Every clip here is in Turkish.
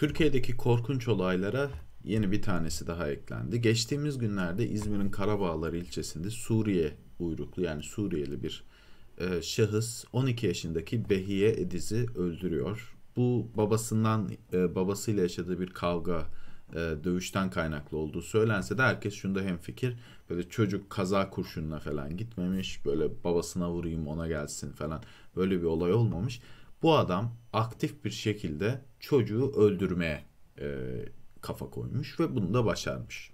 Türkiye'deki korkunç olaylara yeni bir tanesi daha eklendi. Geçtiğimiz günlerde İzmir'in Karabağlar ilçesinde Suriye uyruklu yani Suriyeli bir e, şahıs 12 yaşındaki Behiye Ediz'i öldürüyor. Bu babasından e, babasıyla yaşadığı bir kavga e, dövüşten kaynaklı olduğu söylense de herkes şunda hemfikir. Böyle çocuk kaza kurşununa falan gitmemiş. Böyle babasına vurayım ona gelsin falan. Böyle bir olay olmamış. Bu adam aktif bir şekilde çocuğu öldürmeye e, kafa koymuş ve bunu da başarmış.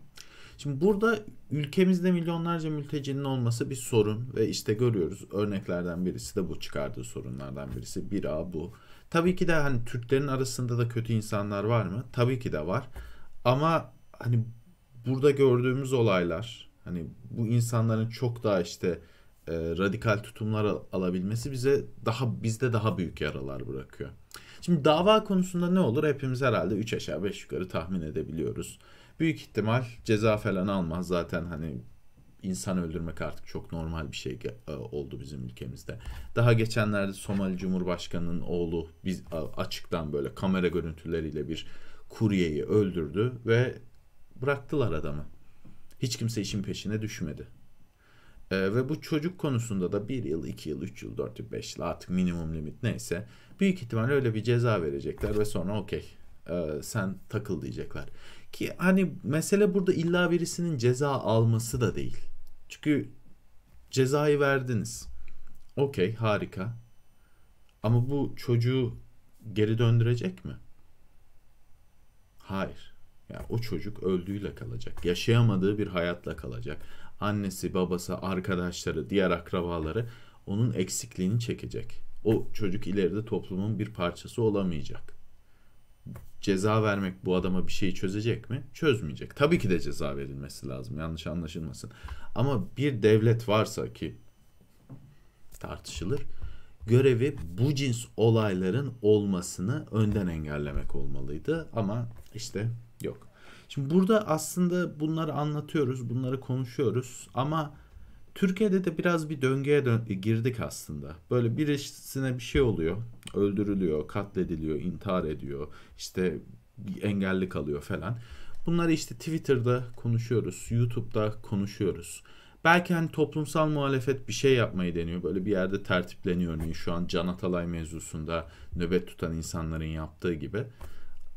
Şimdi burada ülkemizde milyonlarca mültecinin olması bir sorun ve işte görüyoruz örneklerden birisi de bu çıkardığı sorunlardan birisi bir a bu. Tabii ki de hani Türklerin arasında da kötü insanlar var mı? Tabii ki de var. Ama hani burada gördüğümüz olaylar hani bu insanların çok daha işte e, radikal tutumlar al- alabilmesi bize daha bizde daha büyük yaralar bırakıyor. Şimdi dava konusunda ne olur hepimiz herhalde 3 aşağı 5 yukarı tahmin edebiliyoruz. Büyük ihtimal ceza falan almaz zaten hani insan öldürmek artık çok normal bir şey e, oldu bizim ülkemizde. Daha geçenlerde Somali Cumhurbaşkanı'nın oğlu biz açıktan böyle kamera görüntüleriyle bir kuryeyi öldürdü ve bıraktılar adamı. Hiç kimse işin peşine düşmedi. E, ve bu çocuk konusunda da 1 yıl, 2 yıl, 3 yıl, 4 yıl, 5 yıl artık minimum limit neyse büyük ihtimalle öyle bir ceza verecekler ve sonra okey e, sen takıl diyecekler. Ki hani mesele burada illa birisinin ceza alması da değil. Çünkü cezayı verdiniz. Okey harika. Ama bu çocuğu geri döndürecek mi? Hayır. yani o çocuk öldüğüyle kalacak. Yaşayamadığı bir hayatla kalacak annesi, babası, arkadaşları, diğer akrabaları onun eksikliğini çekecek. O çocuk ileride toplumun bir parçası olamayacak. Ceza vermek bu adama bir şeyi çözecek mi? Çözmeyecek. Tabii ki de ceza verilmesi lazım. Yanlış anlaşılmasın. Ama bir devlet varsa ki tartışılır. Görevi bu cins olayların olmasını önden engellemek olmalıydı ama işte yok. Şimdi burada aslında bunları anlatıyoruz, bunları konuşuyoruz ama Türkiye'de de biraz bir döngüye dön girdik aslında. Böyle birisine bir şey oluyor, öldürülüyor, katlediliyor, intihar ediyor, işte engelli kalıyor falan. Bunları işte Twitter'da konuşuyoruz, YouTube'da konuşuyoruz. Belki hani toplumsal muhalefet bir şey yapmayı deniyor. Böyle bir yerde tertipleniyor örneğin şu an Can Atalay mevzusunda nöbet tutan insanların yaptığı gibi.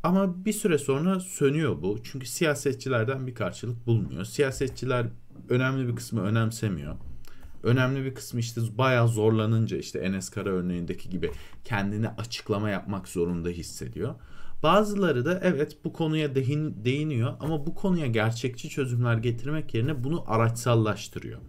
Ama bir süre sonra sönüyor bu. Çünkü siyasetçilerden bir karşılık bulmuyor. Siyasetçiler önemli bir kısmı önemsemiyor. Önemli bir kısmı işte bayağı zorlanınca işte Enes Kara örneğindeki gibi kendini açıklama yapmak zorunda hissediyor. Bazıları da evet bu konuya dehin, değiniyor ama bu konuya gerçekçi çözümler getirmek yerine bunu araçsallaştırıyor.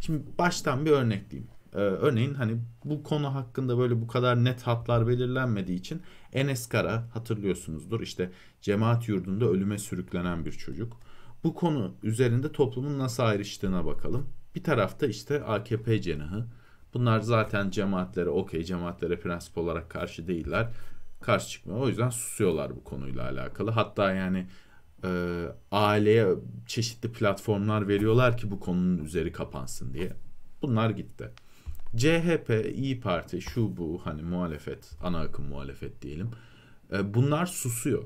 Şimdi baştan bir örnekleyeyim. Ee, örneğin hani bu konu hakkında böyle bu kadar net hatlar belirlenmediği için Enes Kara hatırlıyorsunuzdur işte cemaat yurdunda ölüme sürüklenen bir çocuk. Bu konu üzerinde toplumun nasıl ayrıştığına bakalım. Bir tarafta işte AKP cenahı. Bunlar zaten cemaatlere okey cemaatlere prensip olarak karşı değiller. Karşı çıkmıyor. O yüzden susuyorlar bu konuyla alakalı. Hatta yani e, aileye çeşitli platformlar veriyorlar ki bu konunun üzeri kapansın diye. Bunlar gitti. CHP, İyi Parti, şu bu hani muhalefet, ana akım muhalefet diyelim. E, bunlar susuyor.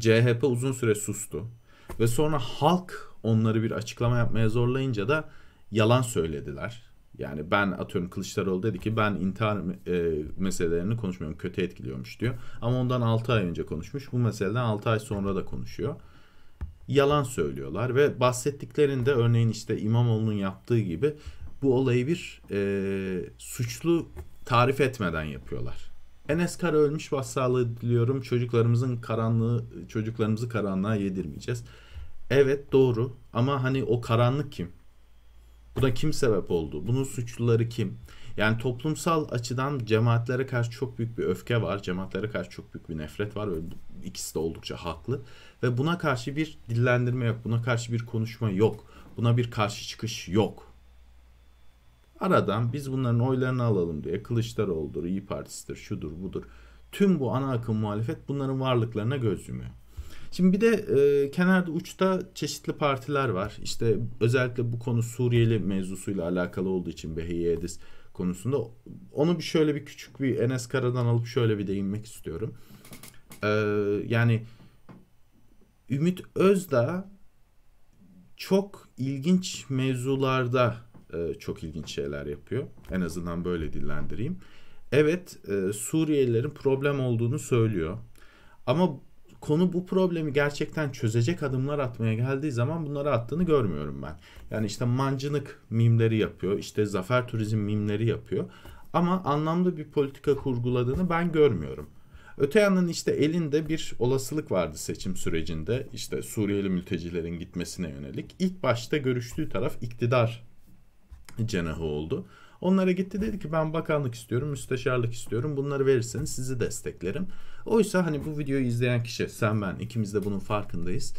CHP uzun süre sustu ve sonra halk onları bir açıklama yapmaya zorlayınca da yalan söylediler. Yani ben atıyorum Kılıçdaroğlu dedi ki ben intihar e, meselelerini konuşmuyorum kötü etkiliyormuş diyor. Ama ondan 6 ay önce konuşmuş bu meseleden 6 ay sonra da konuşuyor. Yalan söylüyorlar ve bahsettiklerinde örneğin işte İmamoğlu'nun yaptığı gibi bu olayı bir e, suçlu tarif etmeden yapıyorlar. Enes Kara ölmüş başsağlığı diliyorum. Çocuklarımızın karanlığı, çocuklarımızı karanlığa yedirmeyeceğiz. Evet doğru ama hani o karanlık kim? Buna kim sebep oldu? Bunun suçluları kim? Yani toplumsal açıdan cemaatlere karşı çok büyük bir öfke var. Cemaatlere karşı çok büyük bir nefret var ve ikisi de oldukça haklı. Ve buna karşı bir dillendirme yok. Buna karşı bir konuşma yok. Buna bir karşı çıkış yok. Aradan biz bunların oylarını alalım diye Kılıçdaroğlu'dur, İyi Partisi'dir, şudur budur. Tüm bu ana akım muhalefet bunların varlıklarına göz yumuyor. Şimdi bir de e, kenarda uçta çeşitli partiler var. İşte özellikle bu konu Suriyeli mevzusuyla alakalı olduğu için Behiye Edis konusunda. Onu bir şöyle bir küçük bir Enes Kara'dan alıp şöyle bir değinmek istiyorum. Ee, yani Ümit Özdağ çok ilginç mevzularda e, çok ilginç şeyler yapıyor. En azından böyle dillendireyim. Evet e, Suriyelilerin problem olduğunu söylüyor. Ama konu bu problemi gerçekten çözecek adımlar atmaya geldiği zaman bunları attığını görmüyorum ben. Yani işte mancınık mimleri yapıyor, işte zafer turizm mimleri yapıyor. Ama anlamlı bir politika kurguladığını ben görmüyorum. Öte yandan işte elinde bir olasılık vardı seçim sürecinde. işte Suriyeli mültecilerin gitmesine yönelik. İlk başta görüştüğü taraf iktidar cenahı oldu. Onlara gitti dedi ki ben bakanlık istiyorum, müsteşarlık istiyorum. Bunları verirseniz sizi desteklerim. Oysa hani bu videoyu izleyen kişi sen ben ikimiz de bunun farkındayız.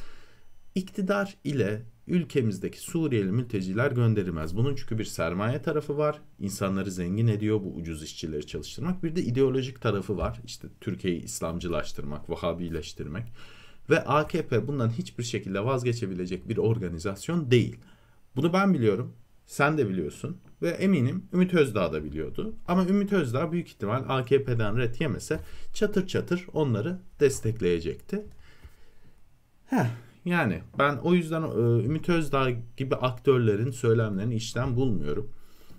İktidar ile ülkemizdeki Suriyeli mülteciler gönderilmez. Bunun çünkü bir sermaye tarafı var. İnsanları zengin ediyor bu ucuz işçileri çalıştırmak. Bir de ideolojik tarafı var. İşte Türkiye'yi İslamcılaştırmak, Vahabileştirmek. Ve AKP bundan hiçbir şekilde vazgeçebilecek bir organizasyon değil. Bunu ben biliyorum. Sen de biliyorsun ve eminim Ümit Özdağ da biliyordu. Ama Ümit Özdağ büyük ihtimal AKP'den ret yemese çatır çatır onları destekleyecekti. Heh, yani ben o yüzden e, Ümit Özdağ gibi aktörlerin söylemlerini işten bulmuyorum.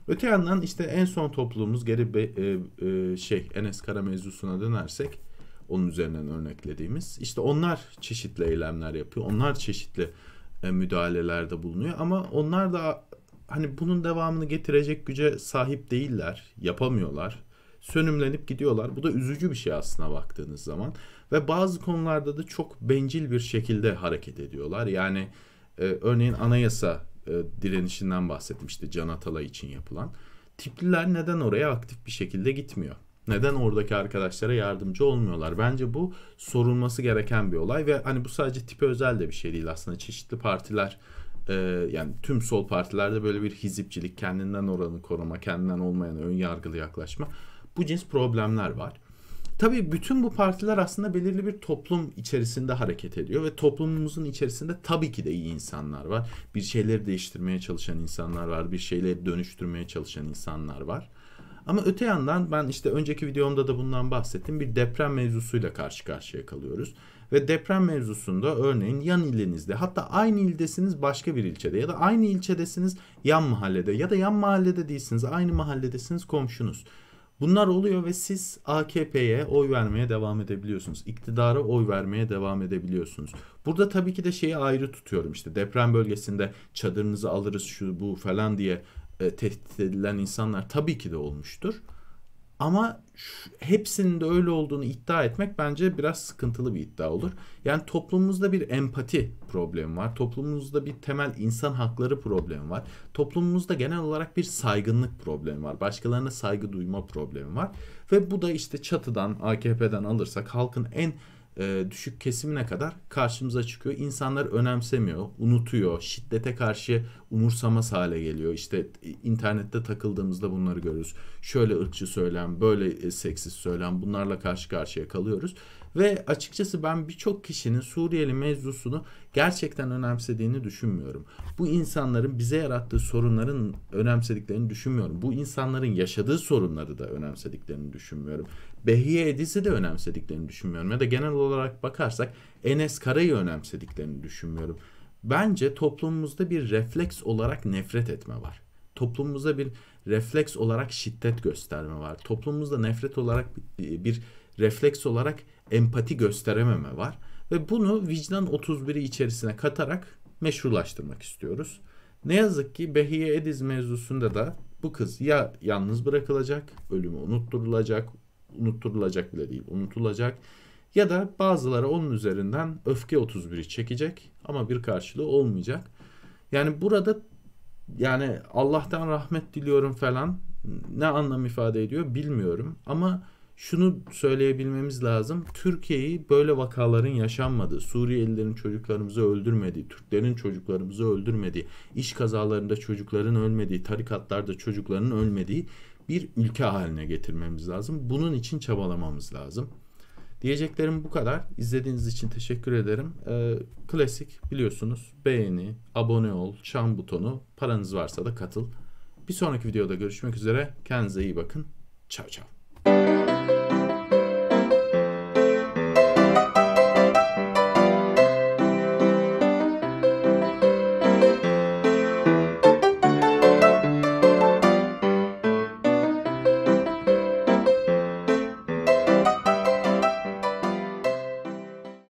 Öte yandan işte en son topluluğumuz geri be, e, e, şey Enes Kara mevzusuna dönersek onun üzerinden örneklediğimiz işte onlar çeşitli eylemler yapıyor. Onlar çeşitli e, müdahalelerde bulunuyor ama onlar da hani bunun devamını getirecek güce sahip değiller, yapamıyorlar. Sönümlenip gidiyorlar. Bu da üzücü bir şey aslına baktığınız zaman. Ve bazı konularda da çok bencil bir şekilde hareket ediyorlar. Yani e, örneğin anayasa e, direnişinden bahsetmişti Can Atalay için yapılan. Tipliler neden oraya aktif bir şekilde gitmiyor? Neden oradaki arkadaşlara yardımcı olmuyorlar? Bence bu sorulması gereken bir olay ve hani bu sadece tipe özel de bir şey değil aslında. Çeşitli partiler e, yani tüm sol partilerde böyle bir hizipçilik, kendinden oranı koruma, kendinden olmayan ön yargılı yaklaşma bu cins problemler var. Tabii bütün bu partiler aslında belirli bir toplum içerisinde hareket ediyor ve toplumumuzun içerisinde tabii ki de iyi insanlar var. Bir şeyleri değiştirmeye çalışan insanlar var, bir şeyleri dönüştürmeye çalışan insanlar var. Ama öte yandan ben işte önceki videomda da bundan bahsettim. Bir deprem mevzusuyla karşı karşıya kalıyoruz. Ve deprem mevzusunda örneğin yan ilinizde hatta aynı ildesiniz başka bir ilçede ya da aynı ilçedesiniz yan mahallede ya da yan mahallede değilsiniz aynı mahalledesiniz komşunuz. Bunlar oluyor ve siz AKP'ye oy vermeye devam edebiliyorsunuz. İktidara oy vermeye devam edebiliyorsunuz. Burada tabii ki de şeyi ayrı tutuyorum. işte deprem bölgesinde çadırınızı alırız şu bu falan diye e, tehdit edilen insanlar tabii ki de olmuştur. Ama şu, hepsinin de öyle olduğunu iddia etmek bence biraz sıkıntılı bir iddia olur. Yani toplumumuzda bir empati problemi var. Toplumumuzda bir temel insan hakları problemi var. Toplumumuzda genel olarak bir saygınlık problemi var. Başkalarına saygı duyma problemi var. Ve bu da işte çatıdan, AKP'den alırsak halkın en e, düşük kesimine kadar karşımıza çıkıyor. İnsanlar önemsemiyor, unutuyor, şiddete karşı umursamaz hale geliyor. İşte e, internette takıldığımızda bunları görürüz. Şöyle ırkçı söylen, böyle e, seksist söylen. bunlarla karşı karşıya kalıyoruz. Ve açıkçası ben birçok kişinin Suriyeli mevzusunu gerçekten önemsediğini düşünmüyorum. Bu insanların bize yarattığı sorunların önemsediklerini düşünmüyorum. Bu insanların yaşadığı sorunları da önemsediklerini düşünmüyorum. Behiye Edis'i de önemsediklerini düşünmüyorum. Ya da genel olarak bakarsak Enes Kara'yı önemsediklerini düşünmüyorum. Bence toplumumuzda bir refleks olarak nefret etme var. Toplumumuzda bir refleks olarak şiddet gösterme var. Toplumumuzda nefret olarak bir refleks olarak empati gösterememe var. Ve bunu vicdan 31'i içerisine katarak meşrulaştırmak istiyoruz. Ne yazık ki Behiye Ediz mevzusunda da bu kız ya yalnız bırakılacak, ölümü unutturulacak, unutturulacak bile değil, unutulacak ya da bazıları onun üzerinden öfke 31'i çekecek ama bir karşılığı olmayacak. Yani burada yani Allah'tan rahmet diliyorum falan ne anlam ifade ediyor bilmiyorum ama şunu söyleyebilmemiz lazım. Türkiye'yi böyle vakaların yaşanmadığı, Suriyelilerin çocuklarımızı öldürmediği, Türklerin çocuklarımızı öldürmediği, iş kazalarında çocukların ölmediği, tarikatlarda çocukların ölmediği bir ülke haline getirmemiz lazım. Bunun için çabalamamız lazım. Diyeceklerim bu kadar. İzlediğiniz için teşekkür ederim. Ee, klasik biliyorsunuz beğeni, abone ol, çan butonu, paranız varsa da katıl. Bir sonraki videoda görüşmek üzere. Kendinize iyi bakın. Çao çao.